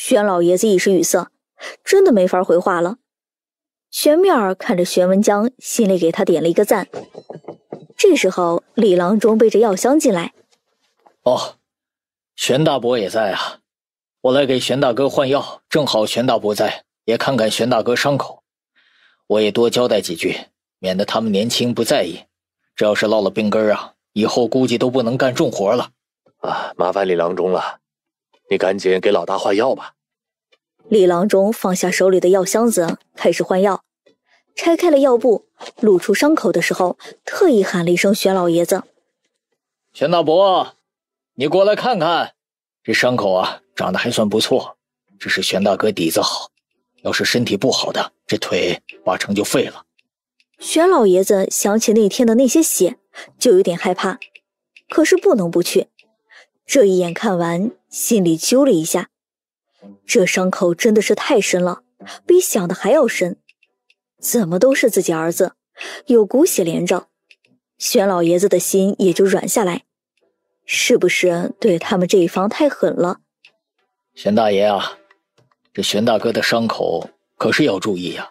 玄老爷子一时语塞，真的没法回话了。玄面看着玄文江，心里给他点了一个赞。这时候，李郎中背着药箱进来。哦，玄大伯也在啊！我来给玄大哥换药，正好玄大伯在，也看看玄大哥伤口。我也多交代几句，免得他们年轻不在意。这要是落了病根儿啊，以后估计都不能干重活了。啊，麻烦李郎中了。你赶紧给老大换药吧。李郎中放下手里的药箱子，开始换药，拆开了药布，露出伤口的时候，特意喊了一声：“玄老爷子，玄大伯，你过来看看，这伤口啊，长得还算不错。只是玄大哥底子好，要是身体不好的，这腿八成就废了。”玄老爷子想起那天的那些血，就有点害怕，可是不能不去。这一眼看完。心里揪了一下，这伤口真的是太深了，比想的还要深。怎么都是自己儿子，有骨血连着，玄老爷子的心也就软下来。是不是对他们这一方太狠了？玄大爷啊，这玄大哥的伤口可是要注意呀。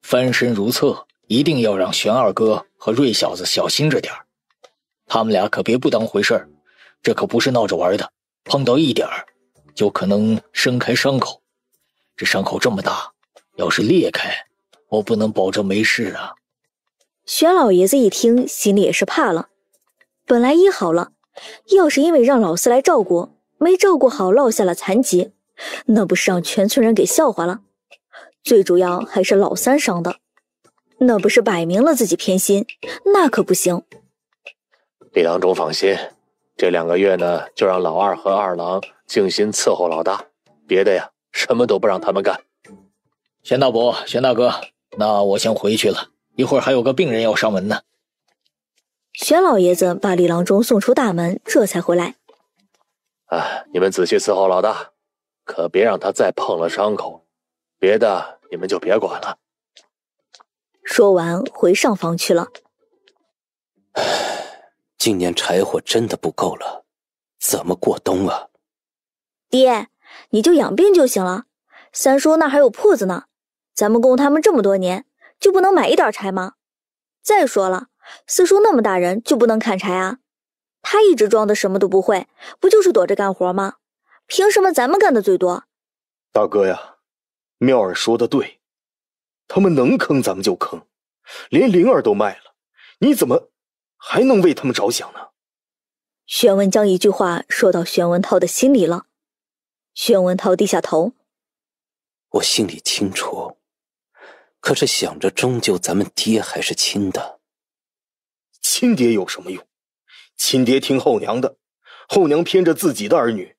翻身如厕，一定要让玄二哥和瑞小子小心着点他们俩可别不当回事儿，这可不是闹着玩的。碰到一点就可能伸开伤口。这伤口这么大，要是裂开，我不能保证没事啊。玄老爷子一听，心里也是怕了。本来医好了，要是因为让老四来照顾，没照顾好，落下了残疾，那不是让全村人给笑话了？最主要还是老三伤的，那不是摆明了自己偏心？那可不行。李郎中放心。这两个月呢，就让老二和二郎静心伺候老大，别的呀，什么都不让他们干。玄大伯、玄大哥，那我先回去了，一会儿还有个病人要上门呢。玄老爷子把李郎中送出大门，这才回来。哎，你们仔细伺候老大，可别让他再碰了伤口，别的你们就别管了。说完，回上房去了。今年柴火真的不够了，怎么过冬啊？爹，你就养病就行了。三叔那还有铺子呢，咱们供他们这么多年，就不能买一点柴吗？再说了，四叔那么大人，就不能砍柴啊？他一直装的什么都不会，不就是躲着干活吗？凭什么咱们干的最多？大哥呀，妙儿说的对，他们能坑咱们就坑，连灵儿都卖了，你怎么？还能为他们着想呢。玄文将一句话说到玄文涛的心里了。玄文涛低下头。我心里清楚，可是想着终究咱们爹还是亲的。亲爹有什么用？亲爹听后娘的，后娘偏着自己的儿女，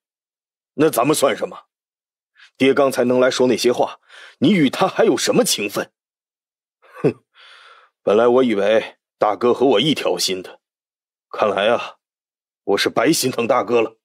那咱们算什么？爹刚才能来说那些话，你与他还有什么情分？哼！本来我以为。大哥和我一条心的，看来啊，我是白心疼大哥了。